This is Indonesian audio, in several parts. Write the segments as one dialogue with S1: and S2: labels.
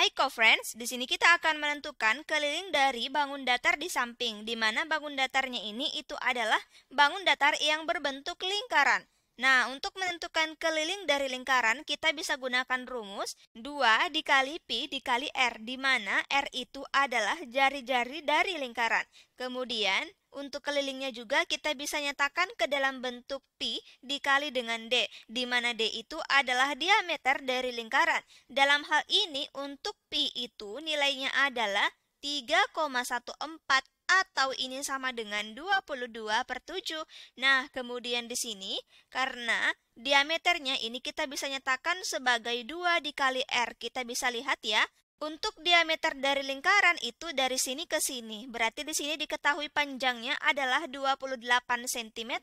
S1: Hai co-friends, di sini kita akan menentukan keliling dari bangun datar di samping, di mana bangun datarnya ini itu adalah bangun datar yang berbentuk lingkaran. Nah, untuk menentukan keliling dari lingkaran, kita bisa gunakan rumus 2 dikali pi dikali r, di mana r itu adalah jari-jari dari lingkaran. Kemudian, untuk kelilingnya juga kita bisa nyatakan ke dalam bentuk pi dikali dengan d, di mana d itu adalah diameter dari lingkaran. Dalam hal ini, untuk pi itu nilainya adalah 3,14 atau ini sama dengan 22 per 7. Nah, kemudian di sini, karena diameternya ini kita bisa nyatakan sebagai 2 dikali R. Kita bisa lihat ya, untuk diameter dari lingkaran itu dari sini ke sini, berarti di sini diketahui panjangnya adalah 28 cm.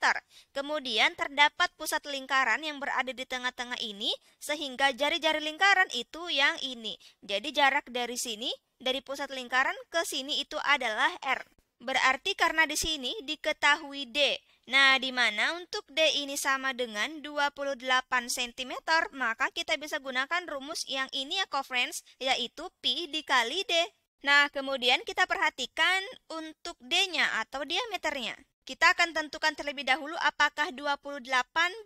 S1: Kemudian terdapat pusat lingkaran yang berada di tengah-tengah ini, sehingga jari-jari lingkaran itu yang ini. Jadi jarak dari sini, dari pusat lingkaran ke sini itu adalah R. Berarti karena di sini diketahui D. Nah, di mana untuk D ini sama dengan 28 cm, maka kita bisa gunakan rumus yang ini ya, co-friends, yaitu P dikali D. Nah, kemudian kita perhatikan untuk D-nya atau diameternya. Kita akan tentukan terlebih dahulu apakah 28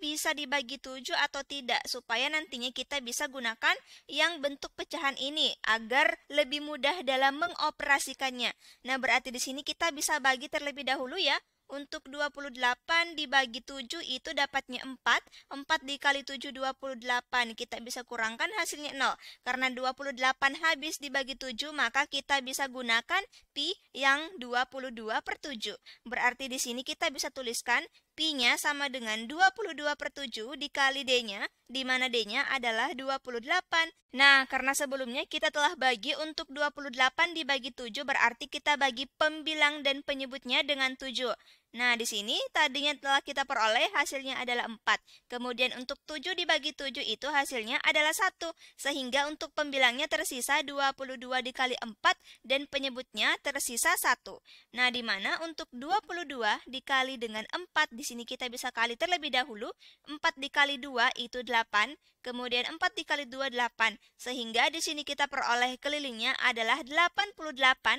S1: bisa dibagi 7 atau tidak supaya nantinya kita bisa gunakan yang bentuk pecahan ini agar lebih mudah dalam mengoperasikannya. Nah, berarti di sini kita bisa bagi terlebih dahulu ya untuk 28 dibagi 7 itu dapatnya 4. 4 dikali 7 28. Kita bisa kurangkan hasilnya 0. Karena 28 habis dibagi 7 maka kita bisa gunakan pi yang 22 per 7. Berarti di sini kita bisa tuliskan pi-nya sama dengan 22 per 7 dikali d-nya, di mana d-nya adalah 28. Nah, karena sebelumnya kita telah bagi untuk 28 dibagi 7 berarti kita bagi pembilang dan penyebutnya dengan 7. Nah, di sini tadinya telah kita peroleh hasilnya adalah 4. Kemudian untuk 7 dibagi 7 itu hasilnya adalah 1. Sehingga untuk pembilangnya tersisa 22 dikali 4 dan penyebutnya tersisa 1. Nah, di mana untuk 22 dikali dengan 4 di sini kita bisa kali terlebih dahulu. 4 dikali 2 itu 8. Kemudian 4 dikali 2, 8. Sehingga di sini kita peroleh kelilingnya adalah 88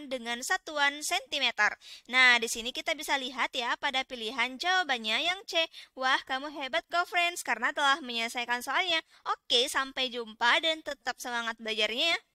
S1: dengan satuan sentimeter. Nah, di sini kita bisa lihat ya pada pilihan jawabannya yang C. Wah, kamu hebat go friends karena telah menyelesaikan soalnya. Oke, sampai jumpa dan tetap semangat belajarnya ya.